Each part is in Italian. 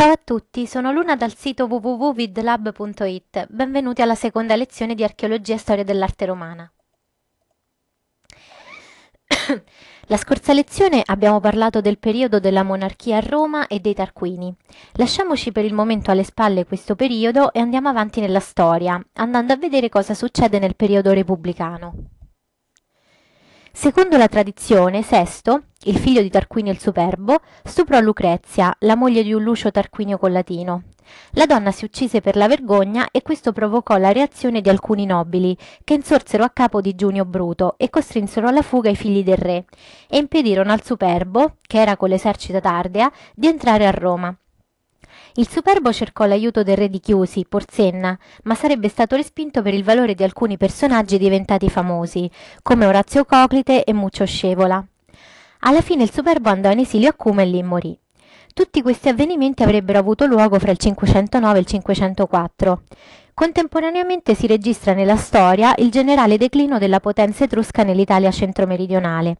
Ciao a tutti, sono Luna dal sito www.vidlab.it. Benvenuti alla seconda lezione di Archeologia e Storia dell'Arte Romana. La scorsa lezione abbiamo parlato del periodo della monarchia a Roma e dei Tarquini. Lasciamoci per il momento alle spalle questo periodo e andiamo avanti nella storia, andando a vedere cosa succede nel periodo repubblicano. Secondo la tradizione, Sesto, il figlio di Tarquinio il Superbo, stuprò Lucrezia, la moglie di un Lucio Tarquinio Collatino. La donna si uccise per la vergogna e questo provocò la reazione di alcuni nobili, che insorsero a capo di Giunio Bruto e costrinsero alla fuga i figli del re, e impedirono al Superbo, che era con l'esercito tardea, di entrare a Roma. Il Superbo cercò l'aiuto del re di Chiusi, Porsenna, ma sarebbe stato respinto per il valore di alcuni personaggi diventati famosi, come Orazio Coclite e Muccio Scevola. Alla fine il Superbo andò in esilio a Cuma e lì morì. Tutti questi avvenimenti avrebbero avuto luogo fra il 509 e il 504. Contemporaneamente si registra nella storia il generale declino della potenza etrusca nell'Italia centro-meridionale.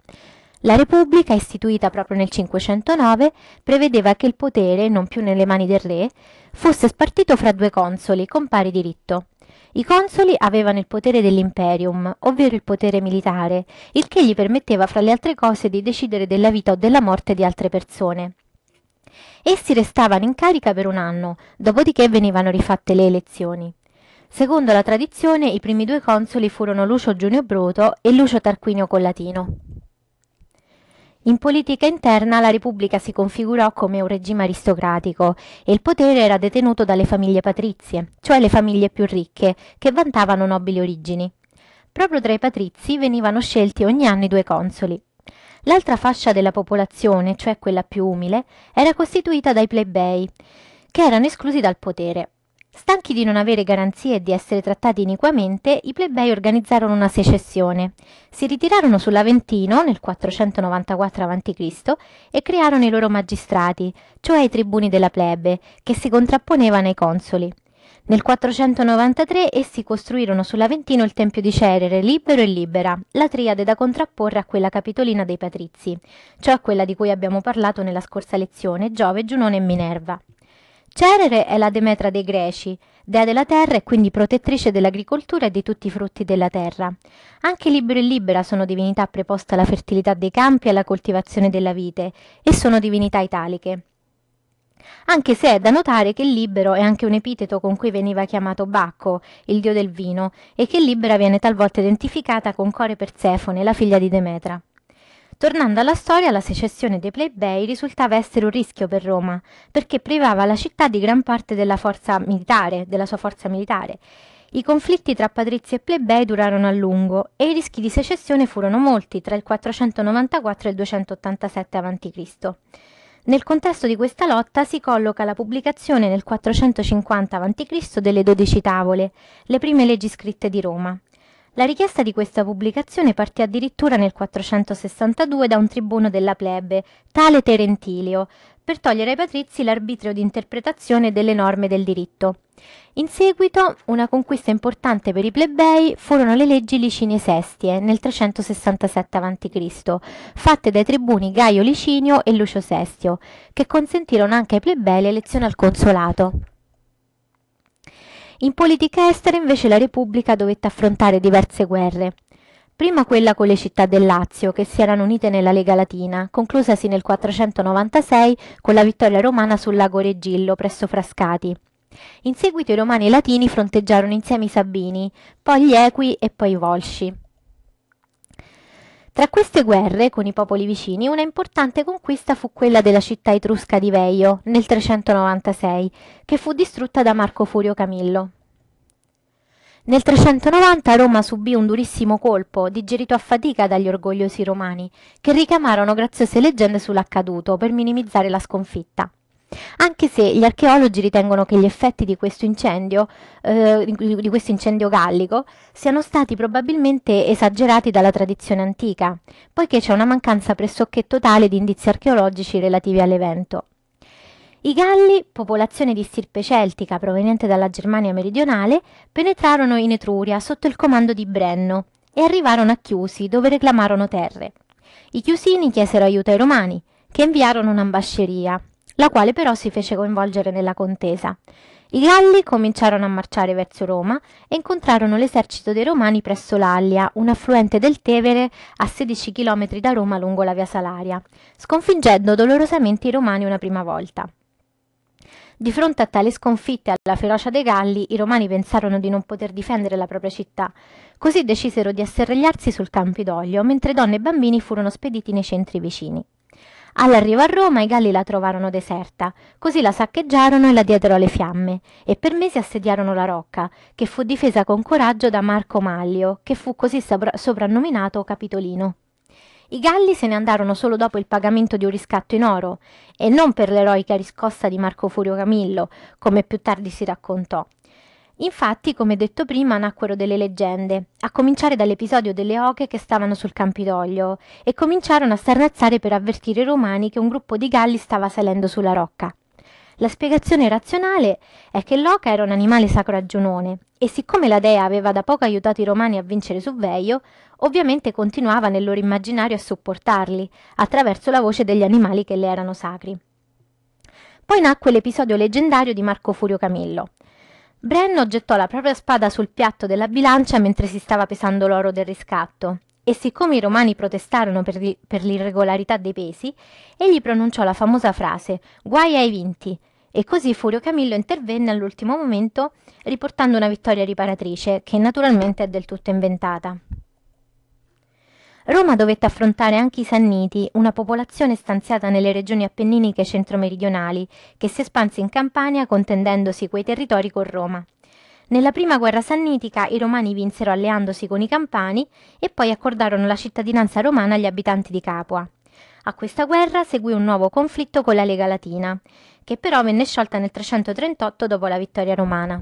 La Repubblica, istituita proprio nel 509, prevedeva che il potere, non più nelle mani del re, fosse spartito fra due consoli con pari diritto. I consoli avevano il potere dell'imperium, ovvero il potere militare, il che gli permetteva fra le altre cose di decidere della vita o della morte di altre persone. Essi restavano in carica per un anno, dopodiché venivano rifatte le elezioni. Secondo la tradizione, i primi due consoli furono Lucio Giunio Bruto e Lucio Tarquinio Collatino. In politica interna la Repubblica si configurò come un regime aristocratico e il potere era detenuto dalle famiglie patrizie, cioè le famiglie più ricche, che vantavano nobili origini. Proprio tra i patrizi venivano scelti ogni anno i due consoli. L'altra fascia della popolazione, cioè quella più umile, era costituita dai plebei, che erano esclusi dal potere Stanchi di non avere garanzie e di essere trattati iniquamente, i plebei organizzarono una secessione. Si ritirarono sull'Aventino nel 494 a.C. e crearono i loro magistrati, cioè i tribuni della plebe, che si contrapponevano ai consoli. Nel 493 essi costruirono sull'Aventino il Tempio di Cerere, libero e libera, la triade da contrapporre a quella capitolina dei patrizi, cioè a quella di cui abbiamo parlato nella scorsa lezione, Giove, Giunone e Minerva. Cerere è la Demetra dei Greci, dea della terra e quindi protettrice dell'agricoltura e di tutti i frutti della terra. Anche libero e libera sono divinità preposte alla fertilità dei campi e alla coltivazione della vite, e sono divinità italiche. Anche se è da notare che libero è anche un epiteto con cui veniva chiamato Bacco, il dio del vino, e che libera viene talvolta identificata con Core Persefone, la figlia di Demetra. Tornando alla storia, la secessione dei plebei risultava essere un rischio per Roma, perché privava la città di gran parte della, forza militare, della sua forza militare. I conflitti tra patrizi e plebei durarono a lungo e i rischi di secessione furono molti tra il 494 e il 287 a.C. Nel contesto di questa lotta si colloca la pubblicazione nel 450 a.C. delle Dodici Tavole, le prime leggi scritte di Roma, la richiesta di questa pubblicazione partì addirittura nel 462 da un tribuno della plebe, tale Terentilio, per togliere ai patrizi l'arbitrio di interpretazione delle norme del diritto. In seguito, una conquista importante per i plebei furono le leggi Licini Sestie nel 367 a.C., fatte dai tribuni Gaio Licinio e Lucio Sestio, che consentirono anche ai plebei l'elezione al consolato. In politica estera invece la Repubblica dovette affrontare diverse guerre. Prima quella con le città del Lazio, che si erano unite nella Lega Latina, conclusasi nel 496 con la vittoria romana sul lago Regillo presso Frascati. In seguito i romani e i latini fronteggiarono insieme i Sabini, poi gli Equi e poi i Volsci. Tra queste guerre con i popoli vicini, una importante conquista fu quella della città etrusca di Veio nel 396, che fu distrutta da Marco Furio Camillo. Nel 390 Roma subì un durissimo colpo, digerito a fatica dagli orgogliosi romani, che ricamarono graziose leggende sull'accaduto per minimizzare la sconfitta anche se gli archeologi ritengono che gli effetti di questo incendio, eh, di questo incendio gallico, siano stati probabilmente esagerati dalla tradizione antica, poiché c'è una mancanza pressoché totale di indizi archeologici relativi all'evento. I Galli, popolazione di stirpe celtica proveniente dalla Germania meridionale, penetrarono in Etruria sotto il comando di Brenno e arrivarono a Chiusi, dove reclamarono terre. I Chiusini chiesero aiuto ai Romani, che inviarono un'ambasceria, la quale però si fece coinvolgere nella contesa. I Galli cominciarono a marciare verso Roma e incontrarono l'esercito dei Romani presso l'Allia, un affluente del Tevere a 16 km da Roma lungo la via Salaria, sconfiggendo dolorosamente i Romani una prima volta. Di fronte a tale sconfitta e alla ferocia dei Galli, i Romani pensarono di non poter difendere la propria città, così decisero di asserragliarsi sul Campidoglio, mentre donne e bambini furono spediti nei centri vicini. All'arrivo a Roma i Galli la trovarono deserta, così la saccheggiarono e la diedero alle fiamme, e per mesi assediarono la Rocca, che fu difesa con coraggio da Marco Maglio, che fu così soprannominato Capitolino. I Galli se ne andarono solo dopo il pagamento di un riscatto in oro, e non per l'eroica riscossa di Marco Furio Camillo, come più tardi si raccontò. Infatti, come detto prima, nacquero delle leggende, a cominciare dall'episodio delle oche che stavano sul Campidoglio e cominciarono a starnazzare per avvertire i romani che un gruppo di galli stava salendo sulla rocca. La spiegazione razionale è che l'oca era un animale sacro a Giunone e siccome la dea aveva da poco aiutato i romani a vincere su Veio, ovviamente continuava nel loro immaginario a supportarli attraverso la voce degli animali che le erano sacri. Poi nacque l'episodio leggendario di Marco Furio Camillo, Brenno gettò la propria spada sul piatto della bilancia mentre si stava pesando l'oro del riscatto e siccome i romani protestarono per, li- per l'irregolarità dei pesi, egli pronunciò la famosa frase «Guai ai vinti!» e così Furio Camillo intervenne all'ultimo momento riportando una vittoria riparatrice che naturalmente è del tutto inventata. Roma dovette affrontare anche i Sanniti, una popolazione stanziata nelle regioni appenniniche centro-meridionali, che si espanse in Campania contendendosi quei territori con Roma. Nella prima guerra sannitica i romani vinsero alleandosi con i campani e poi accordarono la cittadinanza romana agli abitanti di Capua. A questa guerra seguì un nuovo conflitto con la Lega Latina, che però venne sciolta nel 338 dopo la vittoria romana.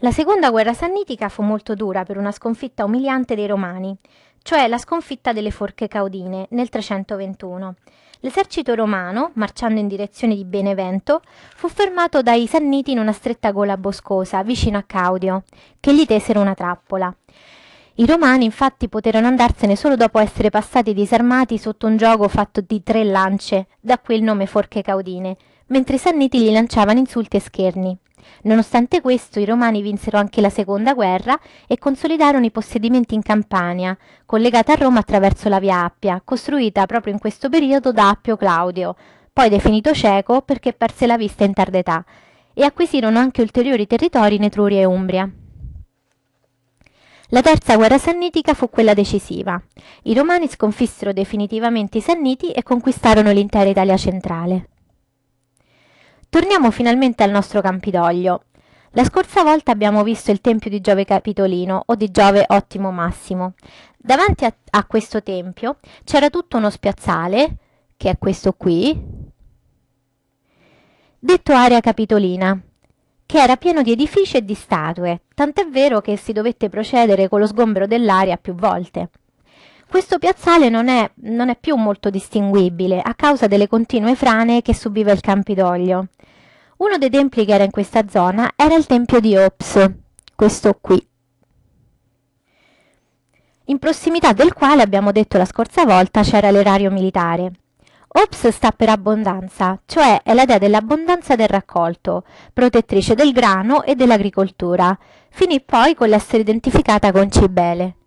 La seconda guerra sannitica fu molto dura per una sconfitta umiliante dei romani cioè la sconfitta delle forche caudine nel 321. L'esercito romano, marciando in direzione di Benevento, fu fermato dai Sanniti in una stretta gola boscosa vicino a Caudio, che gli tesero una trappola. I romani infatti poterono andarsene solo dopo essere passati disarmati sotto un gioco fatto di tre lance, da qui il nome forche caudine, mentre i Sanniti gli lanciavano insulti e scherni. Nonostante questo, i Romani vinsero anche la seconda guerra e consolidarono i possedimenti in Campania, collegata a Roma attraverso la Via Appia, costruita proprio in questo periodo da Appio Claudio, poi definito cieco perché perse la vista in tarda età, e acquisirono anche ulteriori territori in Etruria e Umbria. La terza guerra sannitica fu quella decisiva. I Romani sconfissero definitivamente i Sanniti e conquistarono l'intera Italia centrale. Torniamo finalmente al nostro Campidoglio. La scorsa volta abbiamo visto il tempio di Giove Capitolino o di Giove Ottimo Massimo. Davanti a, a questo tempio c'era tutto uno spiazzale, che è questo qui, detto area capitolina, che era pieno di edifici e di statue, tant'è vero che si dovette procedere con lo sgombero dell'area più volte. Questo piazzale non è, non è più molto distinguibile a causa delle continue frane che subiva il Campidoglio. Uno dei templi che era in questa zona era il tempio di Ops, questo qui, in prossimità del quale abbiamo detto la scorsa volta c'era l'erario militare. Ops sta per abbondanza, cioè è la dea dell'abbondanza del raccolto, protettrice del grano e dell'agricoltura. Finì poi con l'essere identificata con Cibele.